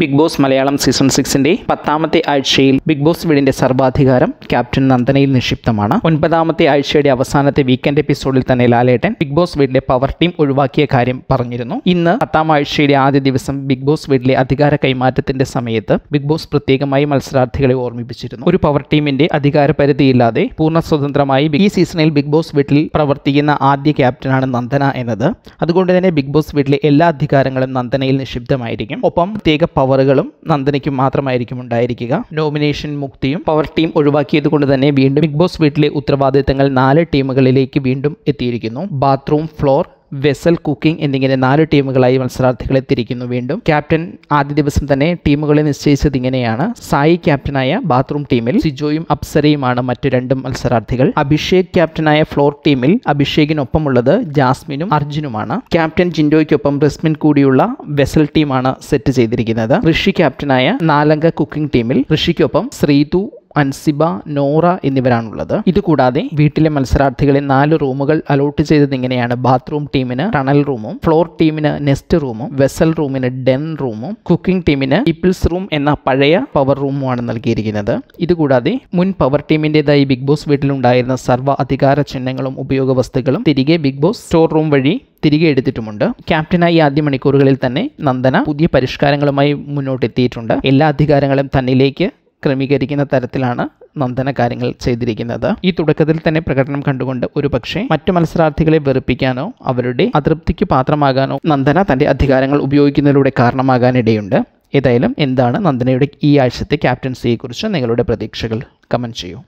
big Boss Malayalam season സിക്സിന്റെ പത്താമത്തെ ആഴ്ചയിൽ ബിഗ് ബോസ് വീടിന്റെ സർവാധികാരം ക്യാപ്റ്റൻ നന്ദനയിൽ നിക്ഷിപ്തമാണ് ഒൻപതാമത്തെ ആഴ്ചയുടെ അവസാനത്തെ വീക്കെൻഡ് എപ്പിസോഡിൽ തന്നെ ലാലേട്ടൻ ബിഗ് ബോസ് വീടിന്റെ പവർ ടീം ഒഴിവാക്കിയ കാര്യം പറഞ്ഞിരുന്നു ഇന്ന് പത്താം ആഴ്ചയുടെ ആദ്യ ദിവസം ബിഗ് ബോസ് വീടിലെ അധികാര കൈമാറ്റത്തിന്റെ സമയത്ത് ബിഗ് ബോസ് പ്രത്യേകമായി മത്സരാർത്ഥികളെ ഓർമ്മിപ്പിച്ചിരുന്നു ഒരു പവർ ടീമിന്റെ അധികാര പരിധിയില്ലാതെ പൂർണ്ണ സ്വതന്ത്രമായി ഈ സീസണിൽ ബിഗ് ബോസ് വീട്ടിൽ പ്രവർത്തിക്കുന്ന ആദ്യ ക്യാപ്റ്റനാണ് നന്ദന എന്നത് അതുകൊണ്ട് തന്നെ ബിഗ് ബോസ് വീട്ടിലെ എല്ലാ അധികാരങ്ങളും നന്ദനയിൽ നിക്ഷിപ്തമായിരിക്കും ഒപ്പം പ്രത്യേക പവർ പവറുകളും നന്ദനയ്ക്കും മാത്രമായിരിക്കും ഉണ്ടായിരിക്കുക നോമിനേഷൻ മുക്തിയും പവർ ടീം ഒഴിവാക്കിയത് കൊണ്ട് തന്നെ വീണ്ടും ബിഗ് ബോസ് വീട്ടിലെ ഉത്തരവാദിത്തങ്ങൾ നാല് ടീമുകളിലേക്ക് വീണ്ടും എത്തിയിരിക്കുന്നു ബാത്റൂം ഫ്ലോർ വെസൽ കുക്കിംഗ് എന്നിങ്ങനെ നാല് ടീമുകളായി മത്സരാർത്ഥികളെ തിരിക്കുന്നു വീണ്ടും ക്യാപ്റ്റൻ ആദ്യ ദിവസം തന്നെ ടീമുകളെ നിശ്ചയിച്ചത് ഇങ്ങനെയാണ് സായി ക്യാപ്റ്റനായ ബാത്റൂം ടീമിൽ സിജോയും അപ്സരയുമാണ് മറ്റു രണ്ട് മത്സരാർത്ഥികൾ അഭിഷേക് ക്യാപ്റ്റനായ ഫ്ലോർ ടീമിൽ അഭിഷേകിനൊപ്പമുള്ളത് ജാസ്മിനും അർജുനുമാണ് ക്യാപ്റ്റൻ ജിൻഡോയ്ക്കൊപ്പം റിസ്മിൻ കൂടിയുള്ള വെസൽ ടീമാണ് സെറ്റ് ചെയ്തിരിക്കുന്നത് ഋഷി ക്യാപ്റ്റനായ നാലംഗ കുക്കിംഗ് ടീമിൽ ഋഷിക്കൊപ്പം ശ്രീതു അൻസിബ നോറ എന്നിവരാണുള്ളത് ഇതുകൂടാതെ വീട്ടിലെ മത്സരാർത്ഥികളെ നാല് റൂമുകൾ അലോട്ട് ചെയ്തത് ഇങ്ങനെയാണ് ബാത്റൂം ടീമിന് ടണൽ റൂമും ഫ്ലോർ ടീമിന് നെസ്റ്റ് റൂമും വെസൽ റൂമിന് ഡെൻ റൂമും കുക്കിംഗ് ടീമിന് പീപ്പിൾസ് റൂം എന്ന പഴയ പവർ റൂമുമാണ് നൽകിയിരിക്കുന്നത് ഇതുകൂടാതെ മുൻ പവർ ടീമിൻ്റെതായി ബിഗ് ബോസ് വീട്ടിലുണ്ടായിരുന്ന സർവ്വ അധികാര ചിഹ്നങ്ങളും ഉപയോഗ വസ്തുക്കളും തിരികെ ബിഗ് ബോസ് സ്റ്റോർ റൂം വഴി തിരികെ എടുത്തിട്ടുമുണ്ട് ക്യാപ്റ്റനായി ആദ്യ മണിക്കൂറുകളിൽ തന്നെ നന്ദന പുതിയ പരിഷ്കാരങ്ങളുമായി മുന്നോട്ടെത്തിയിട്ടുണ്ട് എല്ലാ അധികാരങ്ങളും തന്നിലേക്ക് ക്രമീകരിക്കുന്ന തരത്തിലാണ് നന്ദന കാര്യങ്ങൾ ചെയ്തിരിക്കുന്നത് ഈ തുടക്കത്തിൽ തന്നെ പ്രകടനം കണ്ടുകൊണ്ട് ഒരു പക്ഷേ മറ്റു മത്സരാർത്ഥികളെ വെറുപ്പിക്കാനോ അവരുടെ അതൃപ്തിക്ക് പാത്രമാകാനോ നന്ദന തൻ്റെ അധികാരങ്ങൾ ഉപയോഗിക്കുന്നതിലൂടെ കാരണമാകാനിടയുണ്ട് ഏതായാലും എന്താണ് നന്ദനയുടെ ഈ ആഴ്ചത്തെ ക്യാപ്റ്റൻസിയെക്കുറിച്ച് നിങ്ങളുടെ പ്രതീക്ഷകൾ കമൻറ്റ് ചെയ്യൂ